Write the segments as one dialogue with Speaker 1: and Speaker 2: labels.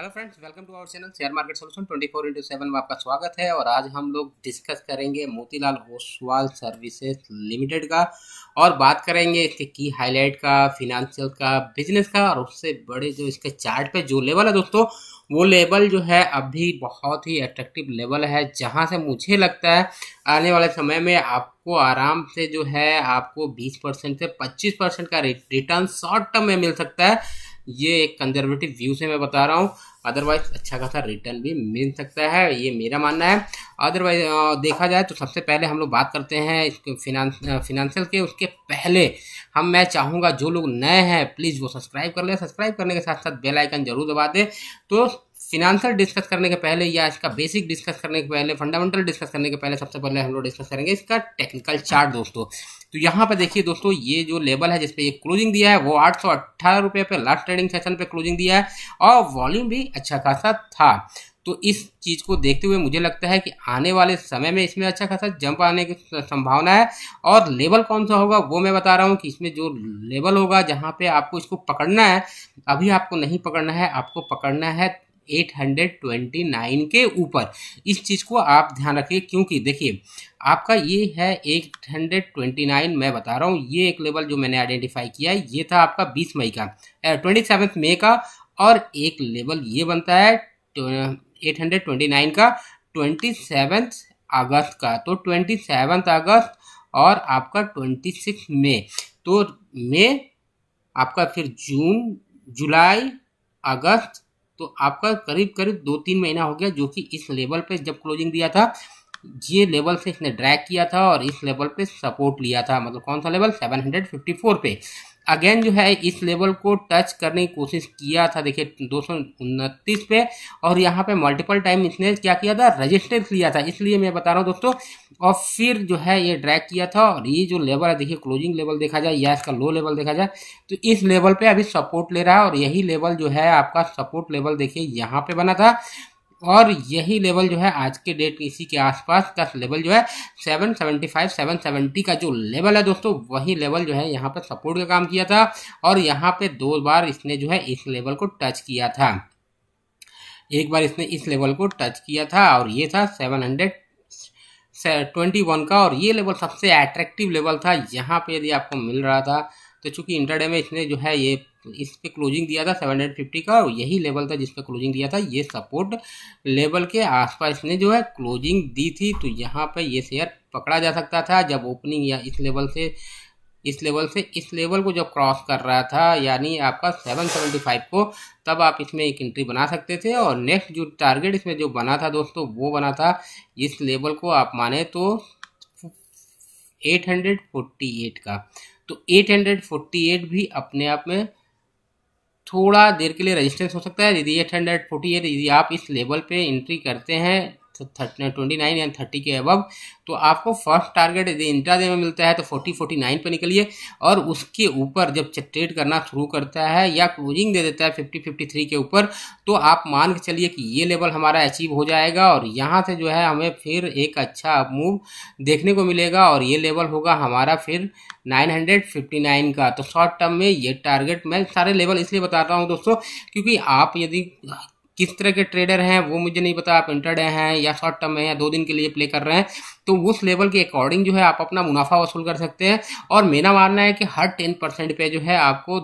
Speaker 1: hello friends welcome to our channel share market solution 24 into seven में आपका स्वागत है और आज हम लोग डिस्कस करेंगे मोतीलाल ओसवाल सर्विसेज लिमिटेड का और बात करेंगे इसके की हाईलाइट का फिनेंशियल का बिजनेस का और उससे बड़े जो इसके चार्ट पे जो लेवल है दोस्तों वो लेवल जो है अभी बहुत ही अट्रैक्टिव लेवल है जहाँ से मुझे लगता है आने वाले समय में आपको आराम से जो है आपको बीस परसेंट से पच्चीस परसेंट का रिटर्न शॉर्ट टर्म में मिल सकता है ये एक कंजर्वेटिव व्यू से मैं बता रहा हूँ अदरवाइज अच्छा खासा रिटर्न भी मिल सकता है ये मेरा मानना है अदरवाइज देखा जाए तो सबसे पहले हम लोग बात करते हैं फिनांस फिनेंशियल के उसके पहले हम मैं चाहूँगा जो लोग नए हैं प्लीज़ वो सब्सक्राइब कर लें सब्सक्राइब करने के साथ साथ बेलाइकन जरूर दबा दें तो फिनेंसर डिस्कस करने के पहले या इसका बेसिक डिस्कस करने के पहले फंडामेंटल डिस्कस करने के पहले सबसे पहले हम लोग डिस्कस करेंगे इसका टेक्निकल चार्ट दोस्तों तो यहाँ पर देखिए दोस्तों ये जो लेवल है जिसपे ये क्लोजिंग दिया है वो आठ सौ अट्ठारह रुपये पे लास्ट ट्रेडिंग सेशन पे क्लोजिंग दिया है और वॉल्यूम भी अच्छा खासा था तो इस चीज़ को देखते हुए मुझे लगता है कि आने वाले समय में इसमें अच्छा खासा जंप आने की संभावना है और लेवल कौन सा होगा वो मैं बता रहा हूँ कि इसमें जो लेवल होगा जहाँ पे आपको इसको पकड़ना है अभी आपको नहीं पकड़ना है आपको पकड़ना है 829 के ऊपर इस चीज़ को आप ध्यान रखिए क्योंकि देखिए आपका ये है 829 मैं बता रहा हूँ ये एक लेवल जो मैंने आइडेंटिफाई किया है ये था आपका 20 मई का ट्वेंटी सेवन्थ मई का और एक लेवल ये बनता है 829 का ट्वेंटी सेवन्थ अगस्त का तो ट्वेंटी सेवन्थ अगस्त और आपका ट्वेंटी सिक्स मई तो मई आपका फिर जून जुलाई अगस्त तो आपका करीब करीब दो तीन महीना हो गया जो कि इस लेवल पे जब क्लोजिंग दिया था ये लेवल से इसने ड्रैग किया था और इस लेवल पे सपोर्ट लिया था मतलब कौन सा लेवल 754 पे अगेन जो है इस लेवल को टच करने की कोशिश किया था देखिए दो पे और यहाँ पे मल्टीपल टाइम इसने क्या किया था रजिस्टेंस लिया था इसलिए मैं बता रहा हूँ दोस्तों और फिर जो है ये ड्रैग किया था और ये जो लेवल है देखिए क्लोजिंग लेवल देखा जाए या इसका लो लेवल देखा जाए तो इस लेवल पर अभी सपोर्ट ले रहा है और यही लेवल जो है आपका सपोर्ट लेवल देखिए यहाँ पे बना था और यही लेवल जो है आज के डेट इसी के आसपास का लेवल जो है 775 770 का जो लेवल है दोस्तों वही लेवल जो है यहाँ पर सपोर्ट का काम किया था और यहाँ पे दो बार इसने जो है इस लेवल को टच किया था एक बार इसने इस लेवल को टच किया था और ये था सेवन हंड्रेड ट्वेंटी वन का और ये लेवल सबसे अट्रैक्टिव लेवल था यहाँ पे यदि आपको मिल रहा था तो चूंकि इंटरडे में इसने जो है ये तो इस पे क्लोजिंग दिया था 750 का और यही लेवल था जिस पे क्लोजिंग दिया था ये सपोर्ट लेवल के आसपास ने जो है क्लोजिंग दी थी तो यहाँ पे ये शेयर पकड़ा जा सकता था जब ओपनिंग या इस लेवल से इस लेवल से इस लेवल को जब क्रॉस कर रहा था यानी आपका 775 को तब आप इसमें एक एंट्री बना सकते थे और नेक्स्ट जो टारगेट इसमें जो बना था दोस्तों वो बना था इस लेवल को आप माने तो 848 का तो 848 भी अपने आप में थोड़ा देर के लिए रेजिस्टेंस हो सकता है यदि एट हंड्रेड फोर्टी एट यदि आप इस लेवल पे एंट्री करते हैं ट्वेंटी नाइन एंड थर्टी के अबव तो आपको फर्स्ट टारगेट यदि इंट्राडे में मिलता है तो फोर्टी फोर्टी नाइन पर निकलिए और उसके ऊपर जब ट्रेड करना शुरू करता है या क्लोजिंग दे देता है फिफ्टी फिफ्टी थ्री के ऊपर तो आप मान के चलिए कि ये लेवल हमारा अचीव हो जाएगा और यहाँ से जो है हमें फिर एक अच्छा मूव देखने को मिलेगा और ये लेवल होगा हमारा फिर 959 का तो शॉर्ट टर्म में ये टारगेट मैं सारे लेवल इसलिए बता रहा हूँ दोस्तों क्योंकि आप यदि किस तरह के ट्रेडर हैं वो मुझे नहीं पता आप इंटरडे हैं या शॉर्ट टर्म है या दो दिन के लिए प्ले कर रहे हैं तो उस लेवल के अकॉर्डिंग जो है आप अपना मुनाफा वसूल कर सकते हैं और मेरा मानना है कि हर टेन परसेंट पे जो है आपको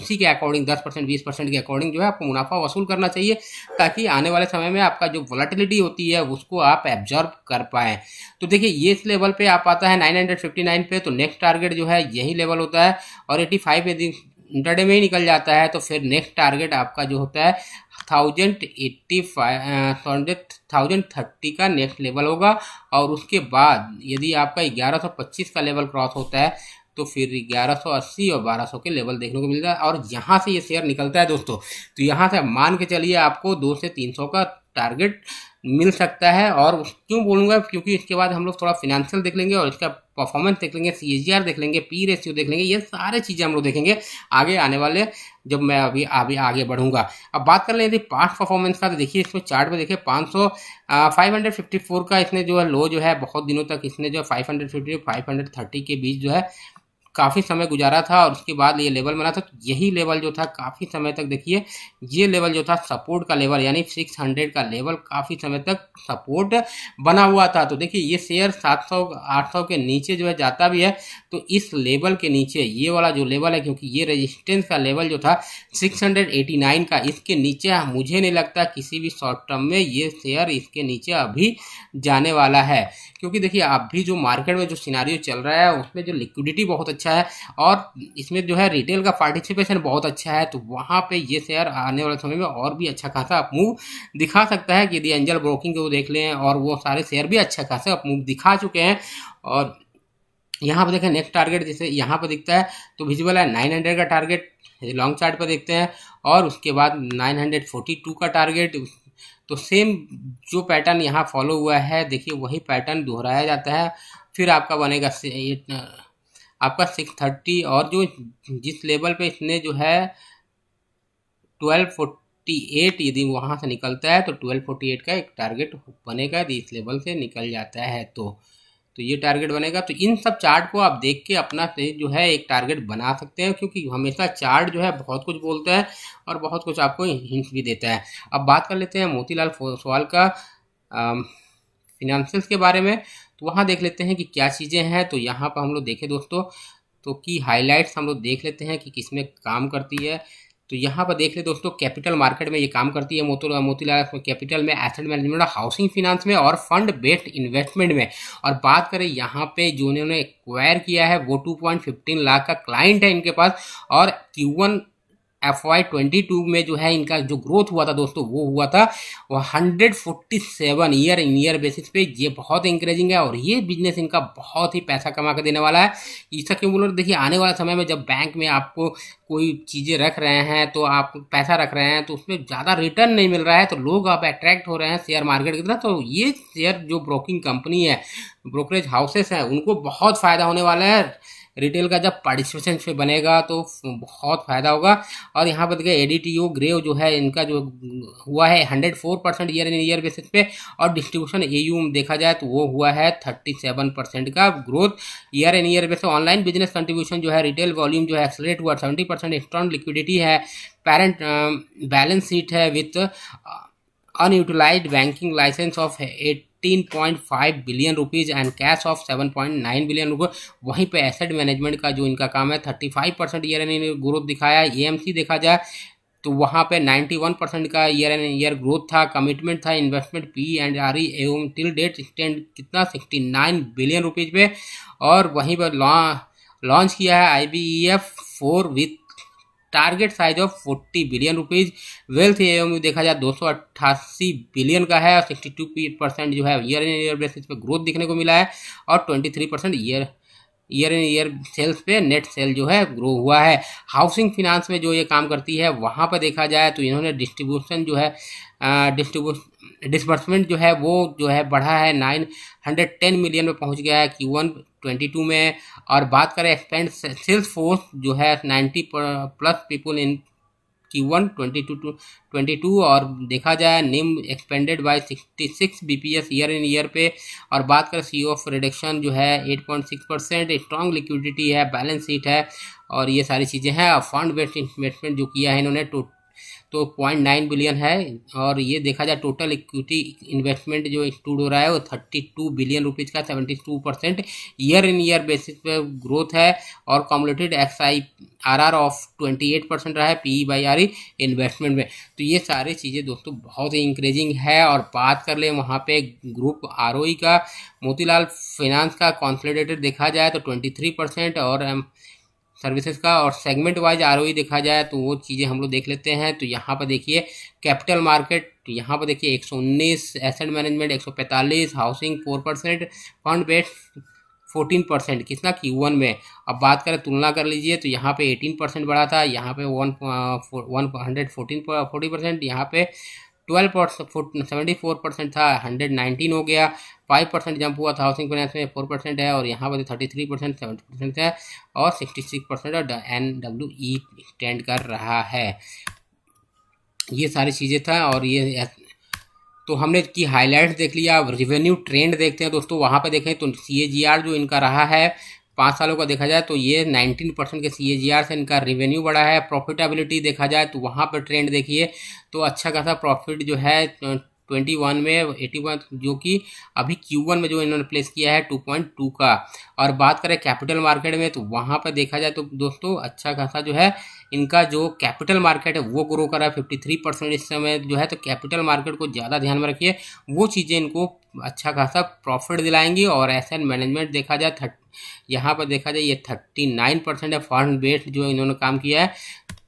Speaker 1: उसी के अकॉर्डिंग दस परसेंट बीस परसेंट के अकॉर्डिंग जो है आपको मुनाफा वसूल करना चाहिए ताकि आने वाले समय में आपका जो वॉलेटिलिटी होती है उसको आप एब्जॉर्व कर पाएँ तो देखिए ये इस लेवल पे आप आता है नाइन हंड्रेड फिफ्टी नाइन पे तो नेक्स्ट टारगेट जो है यही लेवल होता है और एटी फाइव यदि इंटरडे में ही निकल जाता है तो फिर नेक्स्ट टारगेट आपका जो होता है thousand eighty five thousand thirty का नेक्स्ट लेवल होगा और उसके बाद यदि आपका ग्यारह सौ पच्चीस का लेवल क्रॉस होता है तो फिर ग्यारह सौ अस्सी और बारह सौ के लेवल देखने को मिलता है और यहाँ से ये शेयर निकलता है दोस्तों तो यहाँ से मान के चलिए आपको दो से तीन सौ का टारगेट मिल सकता है और क्यों बोलूँगा क्योंकि इसके बाद हम लोग थोड़ा फिनेंशियल देख लेंगे और इसका परफॉर्मेंस देख लेंगे सी एच जी आर देख लेंगे पी रेशियो देख लेंगे ये सारे चीज़ें हम लोग देखेंगे आगे आने वाले जब मैं अभी अभी आगे बढ़ूंगा अब बात कर लें यदि पास्ट परफॉर्मेंस का तो देखिए इसमें चार्ट में देखिए पाँच सौ फाइव हंड्रेड फिफ्टी फोर का इसने जो है लो जो है बहुत दिनों तक इसने जो है five hundred fifty five hundred thirty के बीच जो है काफ़ी समय गुजारा था और उसके बाद ये लेवल बना था तो यही लेवल जो था काफ़ी समय तक देखिए ये लेवल जो था सपोर्ट का लेवल यानी 600 का लेवल काफ़ी समय तक सपोर्ट बना हुआ था तो देखिए ये शेयर 700 800 के नीचे जो है जाता भी है तो इस लेवल के नीचे ये वाला जो लेवल है क्योंकि ये रजिस्टेंस का लेवल जो था सिक्स का इसके नीचे हाँ, मुझे नहीं लगता किसी भी शॉर्ट टर्म में ये शेयर इसके नीचे अभी जाने वाला है क्योंकि देखिए अभी जो मार्केट में जो सिनारियो चल रहा है उसमें जो लिक्विडिटी बहुत अच्छी अच्छा है और इसमें जो है रिटेल का पार्टिसिपेशन बहुत अच्छा है तो वहाँ पे ये शेयर आने वाले समय में और भी अच्छा खासा अपमूव दिखा सकता है कि यदि एंजल ब्रोकिंग को देख लें और वो सारे शेयर भी अच्छा खासा अपमूव दिखा चुके हैं और यहाँ पर देखें नेक्स्ट टारगेट जैसे यहाँ पर दिखता है तो विजिबल है नाइन हंड्रेड का टारगेट लॉन्ग चार्ट पर देखते हैं और उसके बाद नाइन हंड्रेड फोर्टी टू का टारगेट तो सेम जो पैटर्न यहाँ फॉलो हुआ है देखिए वही पैटर्न दोहराया जाता है फिर आपका बनेगा आपका सिक्स थर्टी और जो जिस लेवल पे इसने जो है ट्वेल्व फोर्टी एट यदि वहाँ से निकलता है तो ट्वेल्व फोर्टी एट का एक टारगेट बनेगा यदि इस लेवल से निकल जाता है तो तो ये टारगेट बनेगा तो इन सब चार्ट को आप देख के अपना से जो है एक टारगेट बना सकते हैं क्योंकि हमेशा चार्ट जो है बहुत कुछ बोलता है और बहुत कुछ आपको हिंट भी देता है अब बात कर लेते हैं मोतीलाल सवाल का फिनेंशियल्स के बारे में तो वहाँ देख लेते हैं कि क्या चीज़ें हैं तो यहाँ पर हम लोग देखें दोस्तों तो की हाईलाइट्स हम लोग देख लेते हैं कि किस में काम करती है तो यहाँ पर देख ले दोस्तों कैपिटल मार्केट में ये काम करती है मोती मोतीलाल कैपिटल में एसेट मैनेजमेंट हाउसिंग फिनांस में और फंड बेस्ड इन्वेस्टमेंट में और बात करें यहाँ पे जो इन्होंने एक्वायर किया है वो 2.15 लाख का क्लाइंट है इनके पास और one F Y twenty two में जो है इनका जो ग्रोथ हुआ था दोस्तों वो हुआ था वो hundred forty seven year in year basis पे ये बहुत इंक्रेजिंग है और ये बिजनेस इनका बहुत ही पैसा कमा के देने वाला है इसका क्यों बोल रहे देखिए आने वाला समय में जब बैंक में आपको कोई चीज़ें रख रहे हैं तो आप पैसा रख रहे हैं तो उसमें ज़्यादा रिटर्न नहीं मिल रहा है तो लोग आप अट्रैक्ट हो रहे हैं शेयर मार्केट की तरह तो ये शेयर जो ब्रोकिंग कंपनी है ब्रोकरेज हाउसेस हैं उनको बहुत फ़ायदा होने वाला है रिटेल का जब पार्टिसिपेशन पे बनेगा तो बहुत फ़ायदा होगा और यहाँ पर देखिए एडीटीओ ग्रेव जो है इनका जो हुआ है hundred four percent year in year basis पे और डिस्ट्रीब्यूशन एयू देखा जाए तो वो हुआ है थर्टी सेवन परसेंट का growth year in year basis online business contribution जो है रिटेल वॉल्यूम जो है एक्सलेट हुआ सेवेंटी परसेंट इंस्टॉन्ट लिक्विडिटी है पेरेंट बैलेंस शीट है with unutilise banking licence of eight 15.5 billion rupees and cash of 7.9 billion रुपए वहीं पे एसेट मैनेजमेंट का जो इनका काम है 35 percent year and year growth दिखाया सी देखा जाए तो वहाँ पे 91 परसेंट का ईयर एंड ईयर ग्रोथ था कमिटमेंट था investment P and R E एवं टिल डेट स्टैंड कितना 69 बिलियन रुपीज़ पे और वहीं पर लॉन्च किया है I B E F four with target size of forty billion rupees wealth M देखा जाए दो बिलियन का है और सिक्सटी परसेंट जो है ईयर एंड ईयर बेसिस पे ग्रोथ देखने को मिला है और twenty percent year year and year sales पे नेट सेल जो है ग्रो हुआ है हाउसिंग फिनांस में जो ये काम करती है वहाँ पर देखा जाए तो इन्होंने डिस्ट्रीब्यूशन जो है डिस्ट्रीब्यूट डिस्बर्समेंट जो है वो जो है बढ़ा है नाइन हंड्रेड टेन मिलियन में पहुंच गया है कि वन ट्वेंटी टू में और बात करें एक्सपेंड सेल्स फोर्स जो है नाइन्टी प्लस पीपल इन की one twenty two twenty two और देखा जाए NIM expanded by sixty six B P S year in year पे और बात करें सी ऑफ रिडक्शन जो है eight point six percent strong liquidity है बैलेंस शीट है और ये सारी चीज़ें हैं और फंड बेस्ड इन्वेस्टमेंट जो किया है इन्होंने टू तो तो पॉइंट नाइन बिलियन है और ये देखा जाए टोटल इक्विटी इन्वेस्टमेंट जो इंक्लूड हो रहा है वो थर्टी टू बिलियन रुपीज़ का seventy two percent year in year basis पे ग्रोथ है और cumulated X I R R of twenty eight percent रहा है P E by R E investment में तो ये सारी चीज़ें दोस्तों बहुत ही इंक्रेजिंग है और बात कर ले वहाँ पे ग्रुप आर ओ ई का मोतीलाल फाइनेंस का कॉन्सोलिडेटेड देखा जाए तो ट्वेंटी थ्री परसेंट और एम सर्विसेज का और सेगमेंट वाइज आर देखा जाए तो वो चीज़ें हम लोग देख लेते हैं तो यहाँ पर देखिए कैपिटल मार्केट तो यहाँ पर देखिए 119 asset management 145 housing 4 percent fund best 14 percent कितना की वन में अब बात करें तुलना कर लीजिए तो यहाँ पे 18 परसेंट बढ़ा था यहाँ पे one one hundred fourteen forty percent यहाँ पे twelve percent seventy four percent था हंड्रेड नाइनटीन हो गया फाइव परसेंट जंप हुआ था हाउसिंग फाइनेंस में फोर परसेंट है और यहाँ पर तो thirty three percent seventy percent है और sixty six percent N W E stand कर रहा है ये सारी चीज़ें था और ये तो हमने की हाईलाइट्स देख लिया रिवेन्यू ट्रेंड देखते हैं दोस्तों वहाँ पर देखें तो सी जो इनका रहा है पाँच सालों का देखा जाए तो ये 19 परसेंट के सी से इनका रेवेन्यू बढ़ा है प्रॉफिटेबिलिटी देखा जाए तो वहाँ पर ट्रेंड देखिए तो अच्छा खासा प्रॉफिट जो है ट्वेंटी वन में एटी वन जो कि अभी क्यू वन में जो इन्होंने प्लेस किया है टू पॉइंट टू का और बात करें कैपिटल मार्केट में तो वहाँ पर देखा जाए तो दोस्तों अच्छा खासा जो है इनका जो कैपिटल मार्केट है वो ग्रो कर रहा है फिफ्टी थ्री परसेंट इस समय जो है तो कैपिटल मार्केट को ज़्यादा ध्यान में रखिए वो चीज़ें इनको अच्छा खासा प्रॉफिट दिलाएंगी और ऐसा मैनेजमेंट देखा जाए थर्ट यहाँ पर देखा जाए ये थर्टी नाइन परसेंट है फॉरन बेस्ड जो इन्होंने काम किया है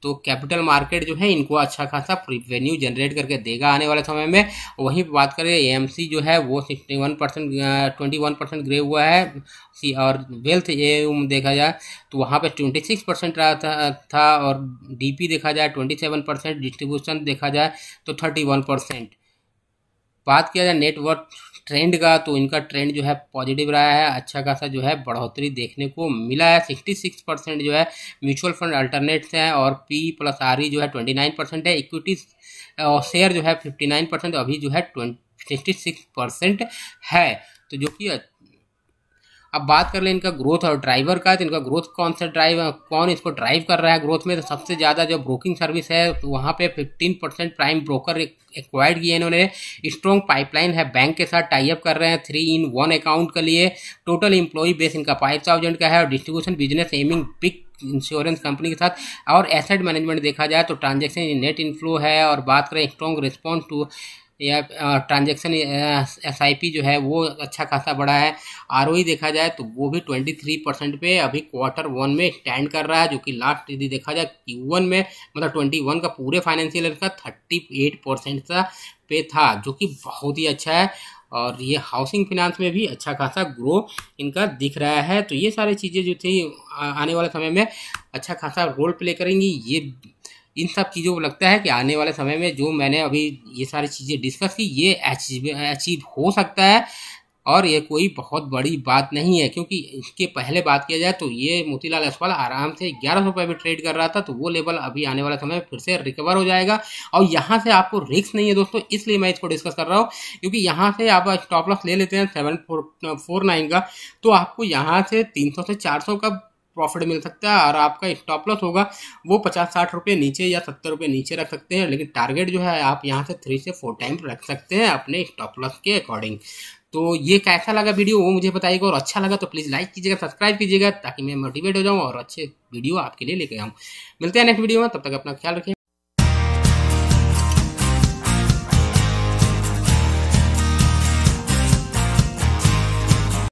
Speaker 1: तो कैपिटल मार्केट जो है इनको अच्छा खासा रेवेन्यू जनरेट करके देगा आने वाले समय में वहीं बात करें ए जो है वो sixty one percent twenty one percent ग्रे हुआ है सी और वेल्थ ए देखा जाए तो वहाँ पे ट्वेंटी सिक्स परसेंट रहा था, था और डी देखा जाए ट्वेंटी सेवन परसेंट डिस्ट्रीब्यूशन देखा जाए तो थर्टी वन परसेंट बात किया जाए नेटवर्क ट्रेंड का तो इनका ट्रेंड जो है पॉजिटिव रहा है अच्छा खासा जो है बढ़ोतरी देखने को मिला है सिक्सटी सिक्स परसेंट जो है म्यूचुअल फंड अल्टरनेट्स हैं और पी प्लस आर ई जो है ट्वेंटी नाइन परसेंट है इक्विटी और शेयर जो है फिफ्टी नाइन परसेंट अभी जो है ट्वेंटी सिक्सटी सिक्स परसेंट है तो जो कि अब बात कर ले इनका ग्रोथ और ड्राइवर का तो इनका ग्रोथ कौन सा ड्राइव कौन इसको ड्राइव कर रहा है ग्रोथ में तो सबसे ज़्यादा जो ब्रोकिंग सर्विस है तो वहाँ पे 15 परसेंट प्राइम ब्रोकर एक्वायर्ड किए इन्होंने स्ट्रॉन्ग पाइपलाइन है बैंक के साथ टाइप कर रहे हैं थ्री इन वन अकाउंट के लिए टोटल इम्प्लॉई बेस इनका फाइव थाउजेंड का है और distribution business among big insurance company के साथ और एसेट मैनेजमेंट देखा जाए तो ट्रांजेक्शन नेट इनफ्लो है और बात करें स्ट्रॉन्ग रिस्पॉन्स टू या ट्रांजेक्शन एस आई पी जो है वो अच्छा खासा बढ़ा है आर e देखा जाए तो वो भी ट्वेंटी थ्री परसेंट पे अभी क्वार्टर वन में स्टैंड कर रहा है जो कि लास्ट यदि देखा जाए क्यू वन में मतलब ट्वेंटी वन का पूरे फाइनेंशियल ईयर का थर्टी एट परसेंट का पे था जो कि बहुत ही अच्छा है और ये हाउसिंग फिनांस में भी अच्छा खासा ग्रो इनका दिख रहा है तो ये सारी चीज़ें जो थी आने वाले समय में अच्छा खासा रोल प्ले करेंगी ये इन सब चीज़ों को लगता है कि आने वाले समय में जो मैंने अभी ये सारी चीज़ें डिस्कस की ये अचीव अचीव हो सकता है और ये कोई बहुत बड़ी बात नहीं है क्योंकि इसके पहले बात किया जाए तो ये मोतीलाल अस्पताल आराम से ग्यारह सौ रुपये ट्रेड कर रहा था तो वो लेवल अभी आने वाला समय फिर से रिकवर हो जाएगा और यहाँ से आपको रिस्क नहीं है दोस्तों इसलिए मैं इसको डिस्कस कर रहा हूँ क्योंकि यहाँ से आप स्टॉप लॉस ले लेते हैं सेवन फोर फोर नाइन का तो आपको यहाँ से तीन सौ से चार सौ का प्रॉफिट मिल सकता है और आपका स्टॉप लॉस होगा वो पचास साठ रुपये नीचे या सत्तर रुपये नीचे रख सकते हैं लेकिन टारगेट जो है आप यहाँ से थ्री से फोर टाइम रख सकते हैं अपने स्टॉप लॉस के अकॉर्डिंग तो ये कैसा लगा वीडियो वो मुझे बताइएगा और अच्छा लगा तो प्लीज़ लाइक कीजिएगा सब्सक्राइब कीजिएगा ताकि मैं मोटिवेट हो जाऊँ और अच्छे वीडियो आपके लिए लेके आऊँ मिलते हैं नेक्स्ट वीडियो में तब तक अपना ख्याल रखें